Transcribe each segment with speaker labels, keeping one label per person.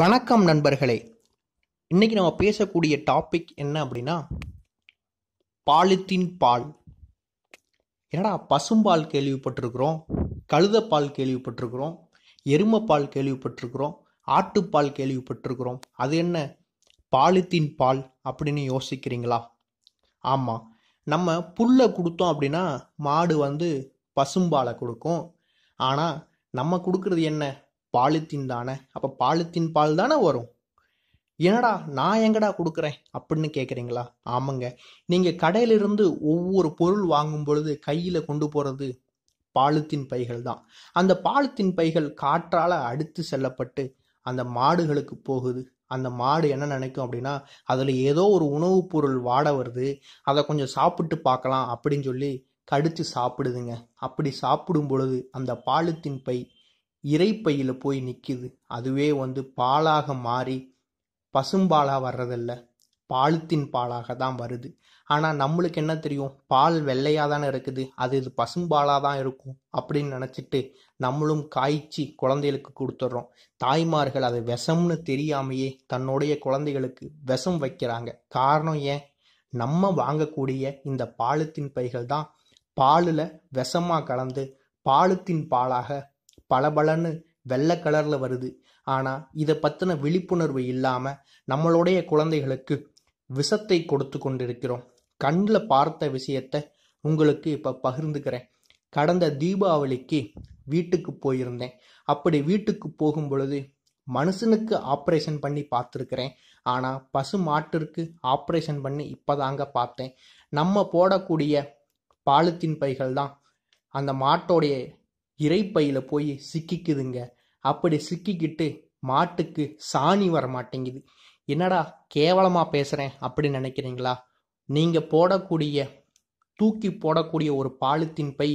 Speaker 1: வணக்கம் நண்பர்களே இன்றைக்கி நம்ம பேசக்கூடிய டாபிக் என்ன அப்படின்னா பாலித்தீன் பால் என்னடா பசும்பால் கேள்விப்பட்டிருக்கிறோம் கழுதப்பால் கேள்விப்பட்டிருக்கிறோம் எருமப்பால் கேள்விப்பட்டிருக்கிறோம் ஆட்டுப்பால் கேள்விப்பட்டிருக்கிறோம் அது என்ன பாலித்தீன் பால் அப்படின்னு யோசிக்கிறீங்களா ஆமாம் நம்ம புல்லை கொடுத்தோம் அப்படின்னா மாடு வந்து பசும்பாலை கொடுக்கும் ஆனால் நம்ம கொடுக்குறது என்ன பாலித்தீன் தானே அப்போ பாலித்தீன் பால் தானே வரும் என்னடா நான் எங்கடா கொடுக்குறேன் அப்படின்னு கேட்குறீங்களா ஆமாங்க நீங்கள் கடையிலிருந்து ஒவ்வொரு பொருள் வாங்கும் பொழுது கையில் கொண்டு போகிறது பாலித்தீன் பைகள் தான் அந்த பாலித்தீன் பைகள் காற்றால் அடித்து செல்லப்பட்டு அந்த மாடுகளுக்கு போகுது அந்த மாடு என்ன நினைக்கும் அப்படின்னா அதில் ஏதோ ஒரு உணவுப் பொருள் வாட வருது அதை கொஞ்சம் சாப்பிட்டு பார்க்கலாம் அப்படின்னு சொல்லி கடித்து சாப்பிடுதுங்க அப்படி சாப்பிடும் பொழுது அந்த பாலித்தீன் பை இறைப்பையில் போய் நிற்கிது அதுவே வந்து பாலாக மாறி பசும்பாலாக வர்றதில்ல பாலுத்தின் பாலாக தான் வருது ஆனால் நம்மளுக்கு என்ன தெரியும் பால் வெள்ளையாக தானே இருக்குது அது இது பசும்பாலாக தான் இருக்கும் அப்படின்னு நினச்சிட்டு நம்மளும் காய்ச்சி குழந்தைகளுக்கு கொடுத்துட்றோம் தாய்மார்கள் அது விஷம்னு தெரியாமையே தன்னுடைய குழந்தைகளுக்கு விஷம் வைக்கிறாங்க காரணம் ஏன் நம்ம வாங்கக்கூடிய இந்த பாலுத்தின் பைகள் தான் பாலில் விஷமாக கலந்து பாலுத்தின் பாலாக பளபளன்னு வெள்ளை கலரில் வருது ஆனால் இதை பற்றின விழிப்புணர்வு இல்லாமல் நம்மளுடைய குழந்தைகளுக்கு விஷத்தை கொடுத்து கொண்டிருக்கிறோம் கண்ணில் பார்த்த விஷயத்த உங்களுக்கு இப்போ பகிர்ந்துக்கிறேன் கடந்த தீபாவளிக்கு வீட்டுக்கு போயிருந்தேன் அப்படி வீட்டுக்கு போகும் பொழுது மனுஷனுக்கு ஆப்ரேஷன் பண்ணி பார்த்துருக்கிறேன் ஆனால் பசு மாட்டிற்கு ஆப்ரேஷன் பண்ணி இப்போதாங்க பார்த்தேன் நம்ம போடக்கூடிய பாலித்தீன் பைகள் தான் அந்த மாட்டோடைய இறைப்பையில் போய் சிக்கிக்குதுங்க அப்படி சிக்கிக்கிட்டு மாட்டுக்கு சாணி வர மாட்டேங்குது என்னடா கேவலமாக பேசுகிறேன் அப்படின்னு நினைக்கிறீங்களா நீங்கள் போடக்கூடிய தூக்கி போடக்கூடிய ஒரு பாலித்தீன் பை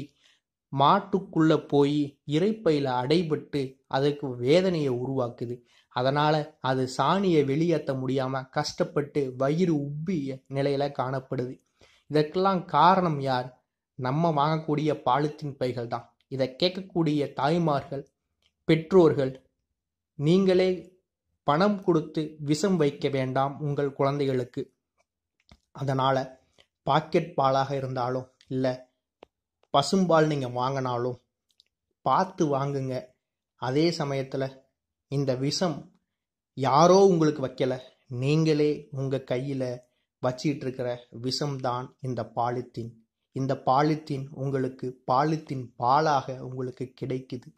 Speaker 1: மாட்டுக்குள்ளே போய் இறைப்பையில் அடைபட்டு அதுக்கு வேதனையை உருவாக்குது அதனால் அது சாணியை வெளியேற்ற முடியாமல் கஷ்டப்பட்டு வயிறு உப்பிய நிலையில் காணப்படுது இதற்கெல்லாம் காரணம் யார் நம்ம வாங்கக்கூடிய பாலித்தீன் பைகள் தான் இதை கேட்கக்கூடிய தாய்மார்கள் பெற்றோர்கள் நீங்களே பணம் கொடுத்து விஷம் வைக்க வேண்டாம் உங்கள் குழந்தைகளுக்கு அதனால் பாக்கெட் பாலாக இருந்தாலும் இல்லை பசும்பால் நீங்கள் வாங்கினாலும் பார்த்து வாங்குங்க அதே சமயத்தில் இந்த விஷம் யாரோ உங்களுக்கு வைக்கலை நீங்களே உங்கள் கையில் வச்சிட்டு இருக்கிற விஷம்தான் இந்த பாலித்தீன் இந்த பாலித்தீன் உங்களுக்கு பாலித்தீன் பாலாக உங்களுக்கு கிடைக்குது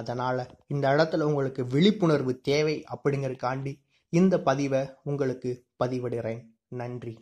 Speaker 1: அதனால் இந்த இடத்துல உங்களுக்கு விழிப்புணர்வு தேவை அப்படிங்கிறக்காண்டி இந்த பதிவை உங்களுக்கு பதிவிடுகிறேன் நன்றி